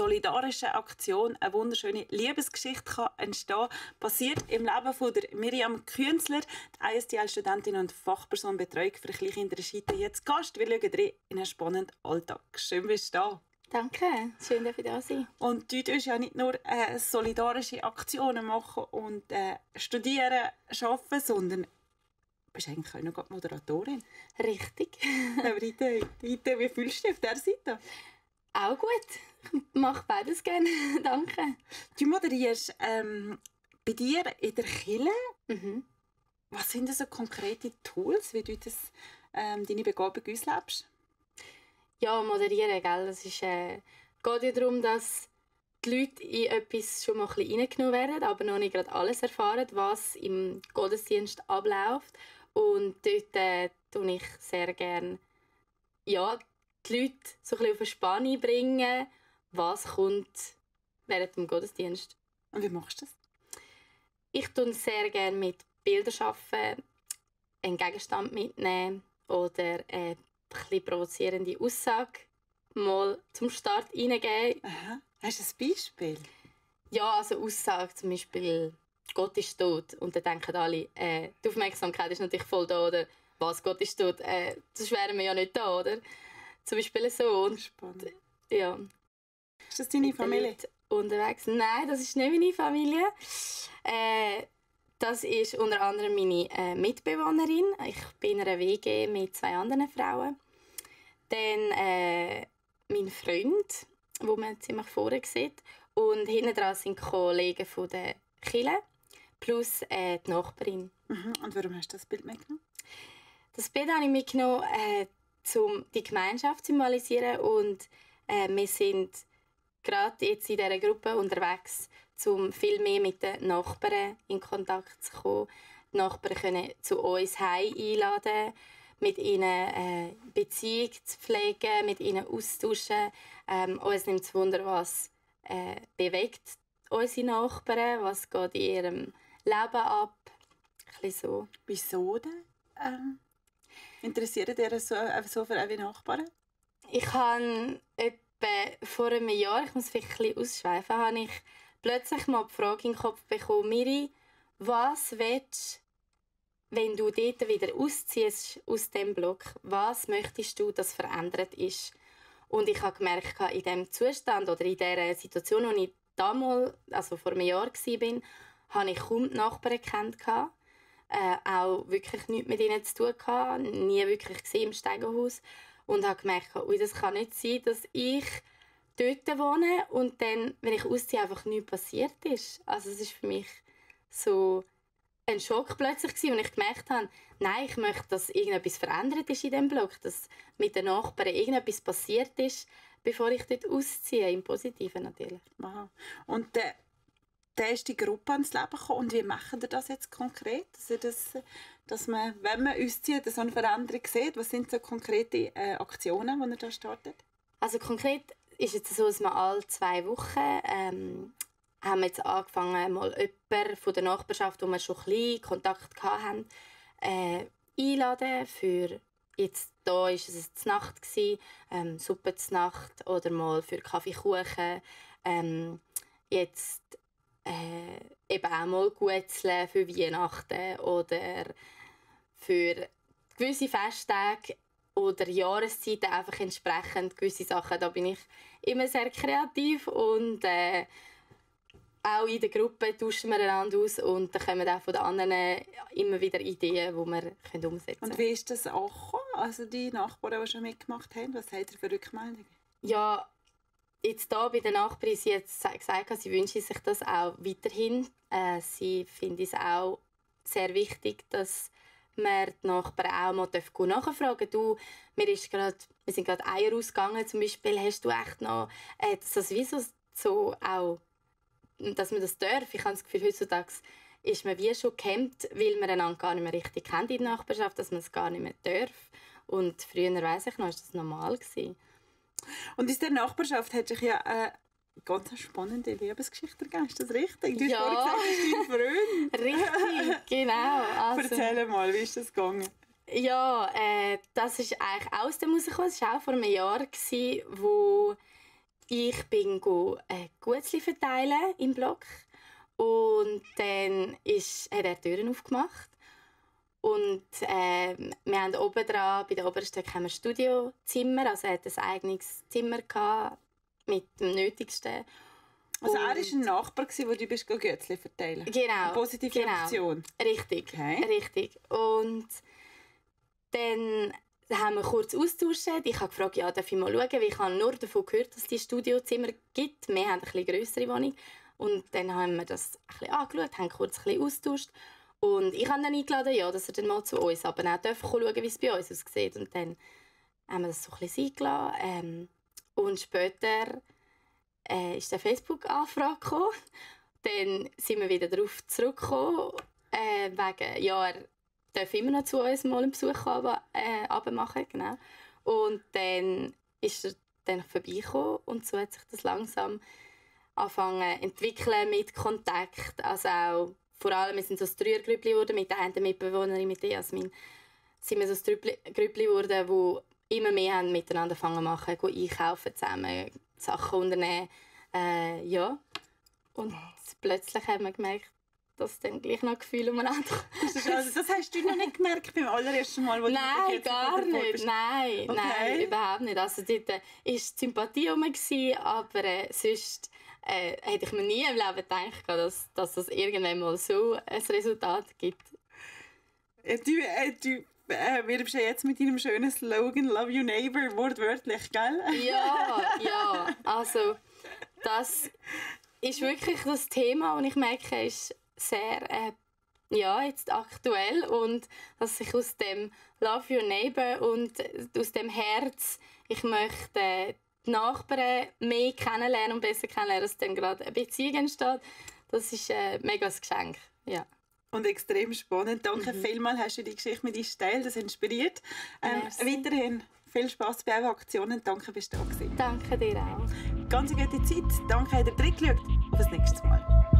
solidarischen Aktion eine wunderschöne Liebesgeschichte kann entstehen passiert im Leben von der Miriam Künzler, die ISDL-Studentin und Fachperson Betreuung für Kleinkinder in Scheiden, jetzt Gast. Wir schauen rein in einen spannenden Alltag. Schön, dass du da. Danke, schön, dass ich da sein Und du tust ja nicht nur äh, solidarische Aktionen machen und äh, studieren, arbeiten, sondern bist eigentlich auch noch Moderatorin. Richtig. Aber heute, heute, wie fühlst du dich auf dieser Seite? Auch gut. mache beides gerne, danke. Du moderierst ähm, bei dir in der Kille. Mhm. Was sind das so konkrete Tools, wie du das, ähm, deine Begabung auslebst? Ja, moderieren, gell? Das äh, geht ja darum, dass die Leute in etwas schon mal ein bisschen reingenommen werden, aber noch nicht gerade alles erfahren, was im Gottesdienst abläuft. Und dort äh, tue ich sehr gerne ja, die Leute so ein bisschen auf eine Spanne bringen was kommt während dem Gottesdienst. Und wie machst du das? Ich tue sehr gerne mit Bildern arbeiten, einen Gegenstand mitnehmen oder eine etwas provozierende Aussage mal zum Start hineingeben. Hast du ein Beispiel? Ja, also Aussage zum Beispiel, Gott ist tot. Und dann denken alle, äh, die Aufmerksamkeit ist natürlich voll da, oder was, Gott ist tot, äh, sonst wären wir ja nicht da, oder? Zum Beispiel so. Und, Spannend. Ja. Ist das deine Familie? Unterwegs. Nein, das ist nicht meine Familie. Äh, das ist unter anderem meine äh, Mitbewohnerin. Ich bin in einer WG mit zwei anderen Frauen. Dann äh, mein Freund, wo man ziemlich vorne sieht. Und hinten dran sind Kollegen von der Kille plus äh, die Nachbarin. Mhm. Und warum hast du das Bild mitgenommen? Das Bild habe ich mitgenommen, äh, um die Gemeinschaft zu symbolisieren. Und äh, wir sind gerade jetzt in dieser Gruppe unterwegs, um viel mehr mit den Nachbarn in Kontakt zu kommen. Die Nachbarn können zu uns heim einladen, mit ihnen äh, Beziehung zu pflegen, mit ihnen austauschen. Ähm, uns nimmt es Wunder, was äh, bewegt unsere Nachbarn, was geht in ihrem Leben ab. Ein so. Wieso denn? Ähm, interessieren dich so, äh, so für eure Nachbarn? Ich habe vor einem Jahr, ich muss vielleicht ein bisschen ausschweifen, habe ich plötzlich mal die Frage in den Kopf bekommen, Miri, was willst du, wenn du dort wieder ausziehst aus dem Block, was möchtest du, dass verändert ist? Und ich habe gemerkt, in dem Zustand oder in der Situation, in der ich damals, also vor einem Jahr war, habe ich kaum die Nachbarn gekannt. Äh, auch wirklich nichts mit ihnen zu tun gehabt, nie wirklich gesehen im Steigerhaus und habe gemerkt, ui, das kann nicht sein, dass ich dort wohne und dann, wenn ich ausziehe, einfach nichts passiert ist. Also es ist für mich so ein Schock plötzlich gewesen, und ich gemerkt habe, nein, ich möchte, dass irgendetwas verändert ist in dem Block, dass mit den Nachbarn irgendetwas passiert ist, bevor ich dort ausziehe, im Positiven natürlich. Aha. Und der, der ist die Gruppe ans Leben gekommen und wie machen ihr das jetzt konkret, dass ihr das dass man, wenn man uns zieht, so eine Veränderung sieht? Was sind so konkrete äh, Aktionen, die ihr da startet? Also konkret ist es so, dass wir alle zwei Wochen ähm, haben wir jetzt angefangen, mal jemanden von der Nachbarschaft, wo wir schon ein bisschen Kontakt hatten, äh, einladen für jetzt da ist es zur Nacht gewesen, ähm, Suppe zu Nacht oder mal für Kaffee Kaffeekuchen. Ähm, jetzt äh, eben auch mal Guetzle für Weihnachten oder für gewisse Festtage oder Jahreszeiten einfach entsprechend gewisse Sachen. Da bin ich immer sehr kreativ und äh, auch in der Gruppe tauschen wir einander aus und dann kommen auch von den anderen immer wieder Ideen, die wir können umsetzen können. Und wie ist das auch Also die Nachbarn, die schon mitgemacht haben, was habt ihr für Rückmeldungen? Ja, jetzt da bei den Nachbarn, sie hat gesagt, sie wünschen sich das auch weiterhin. Äh, sie finden es auch sehr wichtig, dass man die Nachbarn auch mal nachfragen nachfragen Du, mir ist grad, wir sind gerade Eier ausgegangen zum Beispiel, hast du echt noch, äh, dass das wie so, so auch, dass man das darf. Ich habe das Gefühl, heutzutage ist man wie schon gehemmt, weil man einander gar nicht mehr richtig kennt in der Nachbarschaft, dass man es gar nicht mehr darf. Und früher, weiß ich noch, ist das normal gewesen. Und aus der Nachbarschaft hat sich ja äh ganz spannende Liebesgeschichte gegeben, ist das richtig? Du ja. hast vorhin gesagt, das ist dein Freund. Genau. Also, Erzähl mal, wie ist das gegangen? Ja, äh, das ist eigentlich aus dem rausgekommen. Es war auch vor einem Jahr, gewesen, wo ich bin go, äh, Gutzli verteilen im Block. Und dann ist, hat er Türen aufgemacht. Und äh, wir haben oben dran, bei der obersten haben wir Studiozimmer. Also er hat ein eigenes Zimmer gehabt, mit dem Nötigsten. Also er war ein Nachbar, wo du bist Götzli verteilen Genau. Eine positive genau. Reaktion. Richtig, okay. richtig. Und dann haben wir kurz austauscht. Ich habe gefragt, ja, darf ich mal schauen, weil ich habe nur davon gehört, dass es die Studiozimmer gibt. Wir haben eine etwas größere Wohnung. Und dann haben wir das ein bisschen angeschaut, haben kurz ein bisschen austauscht. Und ich habe dann eingeladen, ja, dass er dann mal zu uns aber auch darf schauen, wie es bei uns aussieht. Und dann haben wir das so ein bisschen eingeladen. Ähm, und später äh, ist eine Facebook-Anfrage gekommen. Dann sind wir wieder darauf zurückgekommen, äh, wegen, ja, er darf immer noch zu uns mal einen Besuch aber, äh, genau. Und dann ist er dann vorbeigekommen und so hat sich das langsam angefangen entwickeln mit Kontakt, also auch vor allem, wir sind so ein Dreiergrüppli mit der einen Mitbewohnerin, mit Jasmin, sind wir so ein Grüppli wo immer mehr haben miteinander fangen machen, gehen einkaufen zusammen, Sachen unternehmen, äh, ja. Und plötzlich haben wir gemerkt, dass dann gleich noch Gefühle umeinander das, also, das hast du noch nicht gemerkt beim allerersten Mal, wo nein, du Nein, gar nicht. Nein, okay. nein, überhaupt nicht. Also dort war äh, Sympathie rum, aber äh, sonst äh, hätte ich mir nie im Leben gedacht, dass, dass das irgendwann mal so ein Resultat gibt. Ja, du, äh, du äh, wirbst ja jetzt mit deinem schönen Slogan Love Your Neighbor wortwörtlich, gell? Ja, ja. Also, das ist wirklich das Thema und ich merke, ist sehr äh, ja, jetzt aktuell und dass ich aus dem Love Your Neighbor und aus dem Herz, ich möchte die Nachbarn mehr kennenlernen und besser kennenlernen, dass dann gerade eine Beziehung entsteht, das ist äh, mega ein mega Geschenk. Ja und extrem spannend. Danke mhm. vielmals, hast du die Geschichte mit uns geteilt, das inspiriert. Ähm, weiterhin viel Spaß bei euren Aktionen. Danke, bist du da gewesen. Danke dir auch. Ganz gute Zeit. Danke, habt ihr drin reingeschaut. Auf das nächste Mal.